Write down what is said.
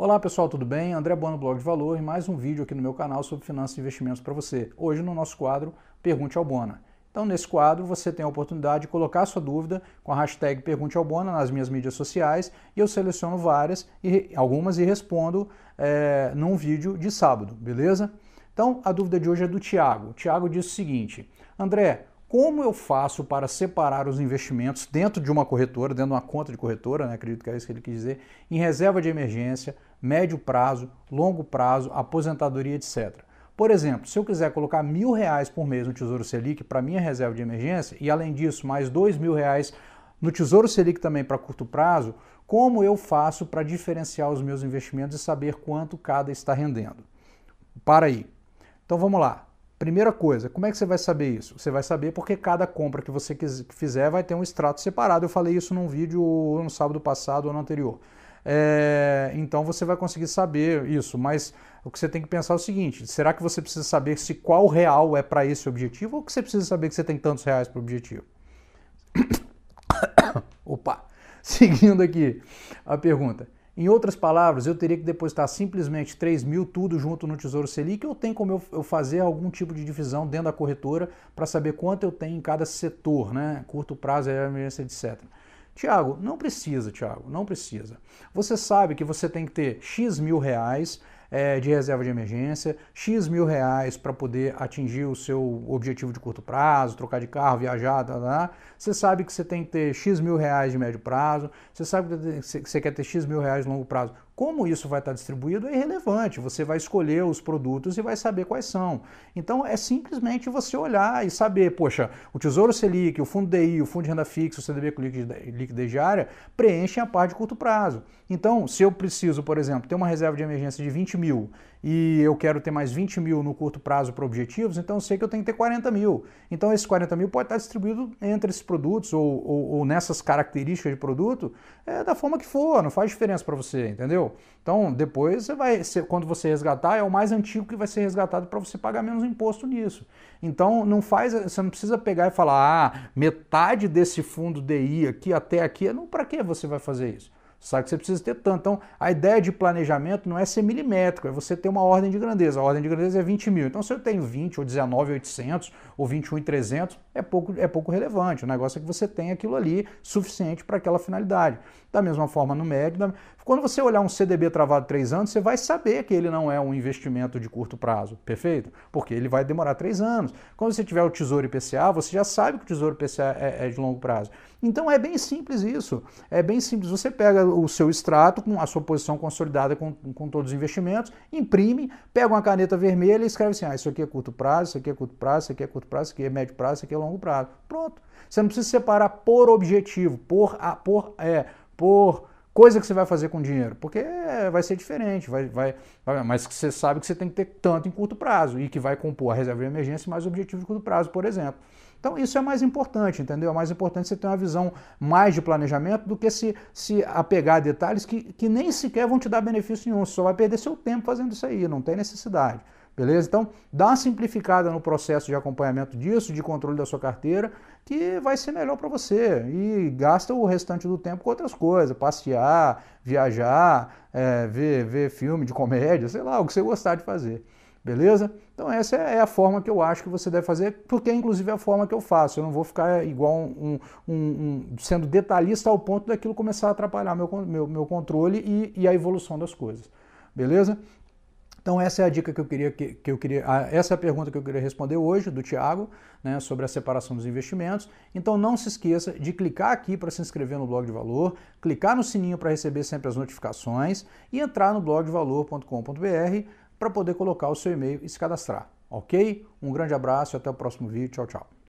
Olá pessoal, tudo bem? André Bono, Blog de Valor, e mais um vídeo aqui no meu canal sobre finanças e investimentos para você. Hoje no nosso quadro Pergunte ao Bona. Então nesse quadro você tem a oportunidade de colocar sua dúvida com a hashtag Pergunte ao Bona nas minhas mídias sociais e eu seleciono várias, e algumas e respondo é, num vídeo de sábado, beleza? Então a dúvida de hoje é do Tiago. Tiago diz o seguinte, André, como eu faço para separar os investimentos dentro de uma corretora, dentro de uma conta de corretora, né? acredito que é isso que ele quis dizer, em reserva de emergência, médio prazo, longo prazo, aposentadoria, etc. Por exemplo, se eu quiser colocar mil reais por mês no Tesouro Selic para minha reserva de emergência e além disso mais dois mil reais no Tesouro Selic também para curto prazo, como eu faço para diferenciar os meus investimentos e saber quanto cada está rendendo? Para aí. Então vamos lá. Primeira coisa, como é que você vai saber isso? Você vai saber porque cada compra que você fizer vai ter um extrato separado. Eu falei isso num vídeo no sábado passado ou no anterior. É, então você vai conseguir saber isso, mas o que você tem que pensar é o seguinte: será que você precisa saber se qual real é para esse objetivo ou que você precisa saber que você tem tantos reais para o objetivo? Opa! Seguindo aqui a pergunta. Em outras palavras, eu teria que depositar simplesmente 3 mil tudo junto no Tesouro Selic ou tem como eu fazer algum tipo de divisão dentro da corretora para saber quanto eu tenho em cada setor, né? curto prazo, é emergência, etc. Tiago, não precisa, Tiago, não precisa. Você sabe que você tem que ter X mil reais é, de reserva de emergência, X mil reais para poder atingir o seu objetivo de curto prazo, trocar de carro, viajar, tá, tá, tá. você sabe que você tem que ter X mil reais de médio prazo, você sabe que você quer ter X mil reais de longo prazo. Como isso vai estar distribuído é irrelevante, você vai escolher os produtos e vai saber quais são. Então é simplesmente você olhar e saber, poxa, o Tesouro Selic, o Fundo DI, o Fundo de Renda Fixa, o CDB com liquidez diária, preenchem a parte de curto prazo. Então, se eu preciso, por exemplo, ter uma reserva de emergência de 20 mil e eu quero ter mais 20 mil no curto prazo para objetivos, então eu sei que eu tenho que ter 40 mil. Então esses 40 mil pode estar distribuído entre esses produtos ou, ou, ou nessas características de produto, é, da forma que for, não faz diferença para você, entendeu? Então depois você vai, quando você resgatar, é o mais antigo que vai ser resgatado para você pagar menos imposto nisso. Então não faz, você não precisa pegar e falar, ah, metade desse fundo DI aqui até aqui, é não para que você vai fazer isso? Sabe que você precisa ter tanto. Então, a ideia de planejamento não é ser milimétrico, é você ter uma ordem de grandeza. A ordem de grandeza é 20 mil. Então, se eu tenho 20 ou 19, 800 ou 21 e 300, é pouco, é pouco relevante. O negócio é que você tem aquilo ali suficiente para aquela finalidade. Da mesma forma, no médio. Quando você olhar um CDB travado 3 anos, você vai saber que ele não é um investimento de curto prazo, perfeito? Porque ele vai demorar 3 anos. Quando você tiver o Tesouro IPCA, você já sabe que o Tesouro IPCA é, é de longo prazo. Então, é bem simples isso. É bem simples. Você pega o seu extrato, com a sua posição consolidada com, com todos os investimentos, imprime, pega uma caneta vermelha e escreve assim: ah, isso aqui é curto prazo, isso aqui é curto prazo, isso aqui é curto prazo, isso aqui é médio prazo, isso aqui é longo prazo. Pronto. Você não precisa separar por objetivo, por, por, é, por coisa que você vai fazer com dinheiro, porque vai ser diferente, vai, vai, mas você sabe que você tem que ter tanto em curto prazo e que vai compor a reserva de emergência mais o objetivo de curto prazo, por exemplo. Então isso é mais importante, entendeu? É mais importante você ter uma visão mais de planejamento do que se, se apegar a detalhes que, que nem sequer vão te dar benefício nenhum, você só vai perder seu tempo fazendo isso aí, não tem necessidade. Beleza? Então, dá uma simplificada no processo de acompanhamento disso, de controle da sua carteira, que vai ser melhor para você. E gasta o restante do tempo com outras coisas, passear, viajar, é, ver, ver filme de comédia, sei lá, o que você gostar de fazer. Beleza? Então essa é, é a forma que eu acho que você deve fazer, porque inclusive é a forma que eu faço. Eu não vou ficar igual um, um, um sendo detalhista ao ponto daquilo começar a atrapalhar meu, meu, meu controle e, e a evolução das coisas. Beleza? Então essa é a dica que eu queria que, que eu queria essa é a pergunta que eu queria responder hoje do Tiago, né, sobre a separação dos investimentos. Então não se esqueça de clicar aqui para se inscrever no blog de valor, clicar no sininho para receber sempre as notificações e entrar no blogdevalor.com.br para poder colocar o seu e-mail e se cadastrar, OK? Um grande abraço e até o próximo vídeo. Tchau, tchau.